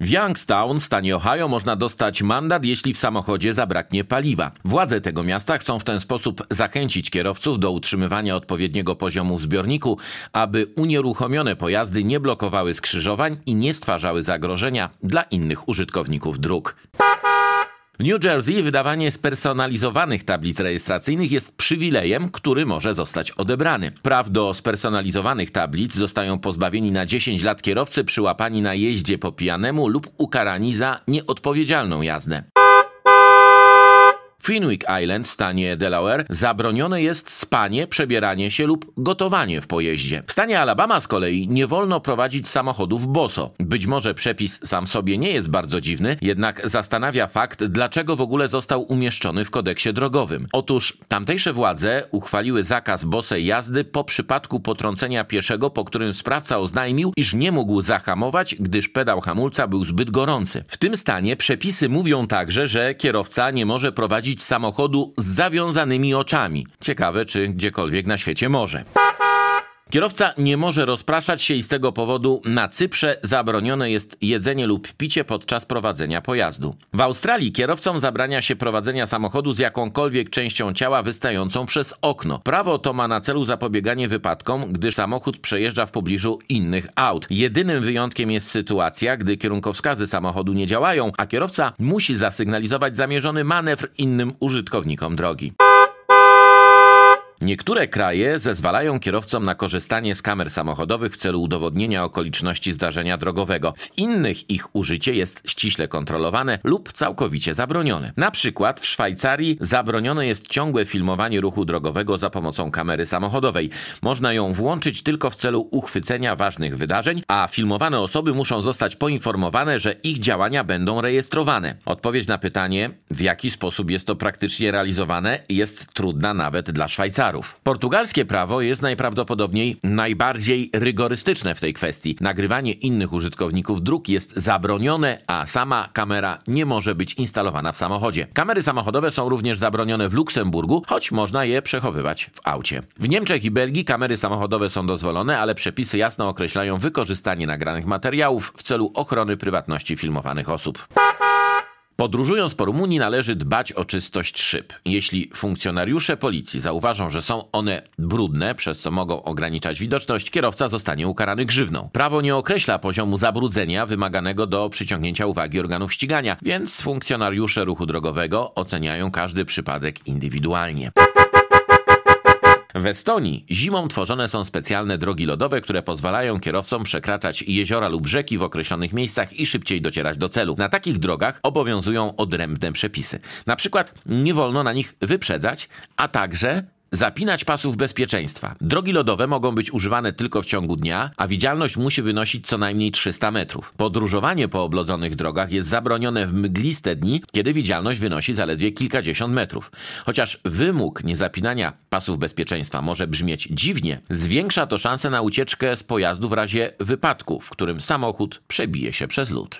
W Youngstown w stanie Ohio można dostać mandat, jeśli w samochodzie zabraknie paliwa. Władze tego miasta chcą w ten sposób zachęcić kierowców do utrzymywania odpowiedniego poziomu w zbiorniku, aby unieruchomione pojazdy nie blokowały skrzyżowań i nie stwarzały zagrożenia dla innych użytkowników dróg. W New Jersey wydawanie spersonalizowanych tablic rejestracyjnych jest przywilejem, który może zostać odebrany. Praw do spersonalizowanych tablic zostają pozbawieni na 10 lat kierowcy przyłapani na jeździe po pijanemu lub ukarani za nieodpowiedzialną jazdę. Finwick Island w stanie Delaware zabronione jest spanie, przebieranie się lub gotowanie w pojeździe. W stanie Alabama z kolei nie wolno prowadzić samochodów boso. Być może przepis sam sobie nie jest bardzo dziwny, jednak zastanawia fakt, dlaczego w ogóle został umieszczony w kodeksie drogowym. Otóż tamtejsze władze uchwaliły zakaz bosej jazdy po przypadku potrącenia pieszego, po którym sprawca oznajmił, iż nie mógł zahamować, gdyż pedał hamulca był zbyt gorący. W tym stanie przepisy mówią także, że kierowca nie może prowadzić z samochodu z zawiązanymi oczami. Ciekawe, czy gdziekolwiek na świecie może. Kierowca nie może rozpraszać się i z tego powodu na Cyprze zabronione jest jedzenie lub picie podczas prowadzenia pojazdu. W Australii kierowcom zabrania się prowadzenia samochodu z jakąkolwiek częścią ciała wystającą przez okno. Prawo to ma na celu zapobieganie wypadkom, gdyż samochód przejeżdża w pobliżu innych aut. Jedynym wyjątkiem jest sytuacja, gdy kierunkowskazy samochodu nie działają, a kierowca musi zasygnalizować zamierzony manewr innym użytkownikom drogi. Niektóre kraje zezwalają kierowcom na korzystanie z kamer samochodowych w celu udowodnienia okoliczności zdarzenia drogowego. W innych ich użycie jest ściśle kontrolowane lub całkowicie zabronione. Na przykład w Szwajcarii zabronione jest ciągłe filmowanie ruchu drogowego za pomocą kamery samochodowej. Można ją włączyć tylko w celu uchwycenia ważnych wydarzeń, a filmowane osoby muszą zostać poinformowane, że ich działania będą rejestrowane. Odpowiedź na pytanie, w jaki sposób jest to praktycznie realizowane, jest trudna nawet dla Szwajcarii. Portugalskie prawo jest najprawdopodobniej najbardziej rygorystyczne w tej kwestii. Nagrywanie innych użytkowników dróg jest zabronione, a sama kamera nie może być instalowana w samochodzie. Kamery samochodowe są również zabronione w Luksemburgu, choć można je przechowywać w aucie. W Niemczech i Belgii kamery samochodowe są dozwolone, ale przepisy jasno określają wykorzystanie nagranych materiałów w celu ochrony prywatności filmowanych osób. Podróżując po Rumunii należy dbać o czystość szyb. Jeśli funkcjonariusze policji zauważą, że są one brudne, przez co mogą ograniczać widoczność, kierowca zostanie ukarany grzywną. Prawo nie określa poziomu zabrudzenia wymaganego do przyciągnięcia uwagi organów ścigania, więc funkcjonariusze ruchu drogowego oceniają każdy przypadek indywidualnie. W Estonii zimą tworzone są specjalne drogi lodowe, które pozwalają kierowcom przekraczać jeziora lub rzeki w określonych miejscach i szybciej docierać do celu. Na takich drogach obowiązują odrębne przepisy. Na przykład nie wolno na nich wyprzedzać, a także Zapinać pasów bezpieczeństwa. Drogi lodowe mogą być używane tylko w ciągu dnia, a widzialność musi wynosić co najmniej 300 metrów. Podróżowanie po oblodzonych drogach jest zabronione w mgliste dni, kiedy widzialność wynosi zaledwie kilkadziesiąt metrów. Chociaż wymóg niezapinania pasów bezpieczeństwa może brzmieć dziwnie, zwiększa to szanse na ucieczkę z pojazdu w razie wypadku, w którym samochód przebije się przez lód.